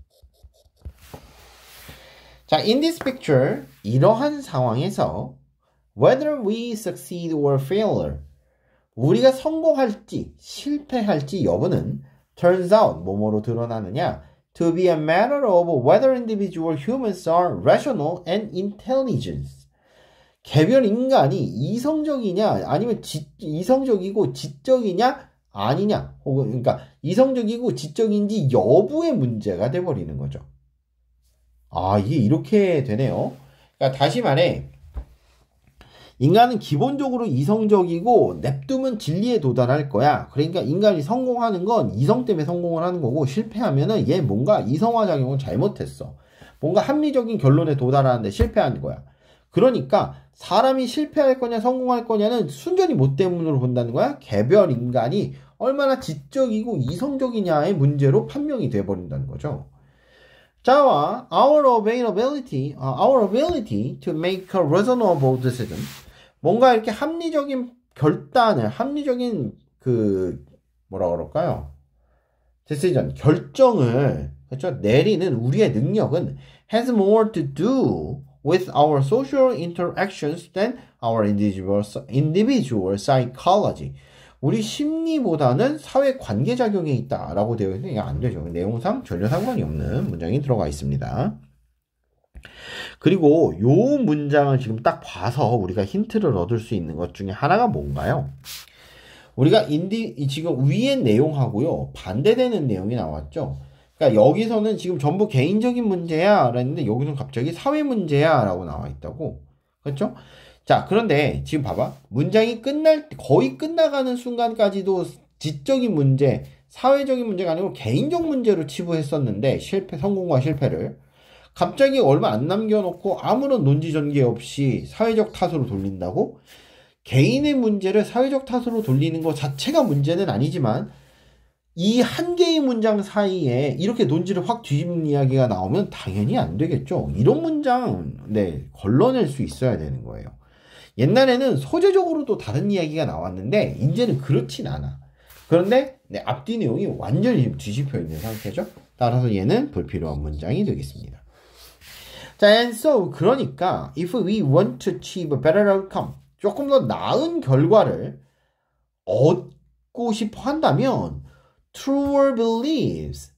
Speaker 1: 자, in this picture 이러한 상황에서 whether we succeed or f a i l 우리가 성공할지 실패할지 여부는 turns out 뭐뭐로 드러나느냐 to be a matter of whether individual humans are rational and intelligent. 개별 인간이 이성적이냐 아니면 지, 이성적이고 지적이냐 아니냐 혹은 그러니까 이성적이고 지적인지 여부의 문제가 돼 버리는 거죠. 아, 이게 이렇게 되네요. 그러니까 다시 말해 인간은 기본적으로 이성적이고 냅두면 진리에 도달할 거야. 그러니까 인간이 성공하는 건 이성 때문에 성공을 하는 거고 실패하면은 얘 뭔가 이성화 작용을 잘못했어. 뭔가 합리적인 결론에 도달하는데 실패한 거야. 그러니까 사람이 실패할 거냐 성공할 거냐는 순전히 뭐 때문으로 본다는 거야. 개별 인간이 얼마나 지적이고 이성적이냐의 문제로 판명이 돼버린다는 거죠. 자와 our availability, uh, our ability to make a reasonable decision. 뭔가 이렇게 합리적인 결단을, 합리적인 그, 뭐라 그럴까요? d e c i 결정을, 그렇죠? 내리는 우리의 능력은 has more to do with our social interactions than our individual, individual psychology. 우리 심리보다는 사회 관계작용에 있다라고 되어 있는데, 이안 되죠. 내용상 전혀 상관이 없는 문장이 들어가 있습니다. 그리고 요 문장을 지금 딱 봐서 우리가 힌트를 얻을 수 있는 것 중에 하나가 뭔가요? 우리가 인디 지금 위의 내용하고요 반대되는 내용이 나왔죠. 그러니까 여기서는 지금 전부 개인적인 문제야 라는데 여기서는 갑자기 사회 문제야 라고 나와 있다고 그렇죠? 자 그런데 지금 봐봐 문장이 끝날 거의 끝나가는 순간까지도 지적인 문제 사회적인 문제가 아니고 개인적 문제로 치부했었는데 실패 성공과 실패를 갑자기 얼마 안 남겨놓고 아무런 논지 전개 없이 사회적 탓으로 돌린다고? 개인의 문제를 사회적 탓으로 돌리는 것 자체가 문제는 아니지만 이 한 개의 문장 사이에 이렇게 논지를 확 뒤집는 이야기가 나오면 당연히 안 되겠죠. 이런 문장, 네, 걸러낼 수 있어야 되는 거예요. 옛날에는 소재적으로도 다른 이야기가 나왔는데, 이제는 그렇진 않아. 그런데, 네, 앞뒤 내용이 완전히 뒤집혀 있는 상태죠. 따라서 얘는 불필요한 문장이 되겠습니다. 자, and so 그러니까 if we want to achieve a better outcome 조금 더 나은 결과를 얻고 싶어 한다면 truer beliefs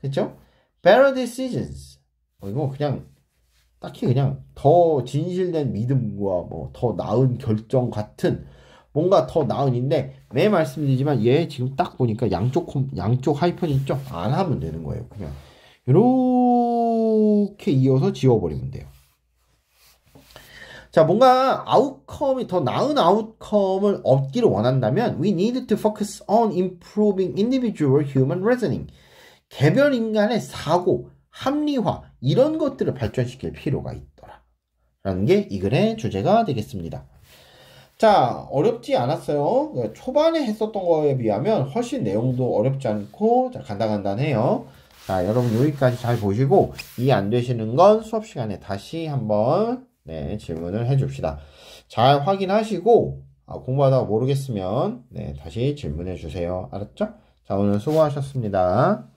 Speaker 1: 그렇죠? better decisions 어, 이거 그냥 딱히 그냥 더 진실된 믿음과 뭐 더 나은 결정 같은 뭔가 더 나은인데 매 말씀드리지만 얘 지금 딱 보니까 양쪽 콤, 양쪽 하이픈 있죠? 안 하면 되는 거예요. 그냥 이런 이렇게 이어서 지워버리면 돼요. 자, 뭔가 아웃컴이 더 나은 아웃컴을 얻기를 원한다면 we need to focus on improving individual human reasoning. 개별 인간의 사고, 합리화 이런 것들을 발전시킬 필요가 있더라. 라는 게이 글의 주제가 되겠습니다. 자, 어렵지 않았어요. 초반에 했었던 거에 비하면 훨씬 내용도 어렵지 않고 간단간단해요. 자, 여러분 여기까지 잘 보시고 이해 안 되시는 건 수업 시간에 다시 한번 네, 질문을 해 줍시다. 잘 확인하시고 아, 공부하다 가 모르겠으면 네, 다시 질문해 주세요. 알았죠? 자, 오늘 수고하셨습니다.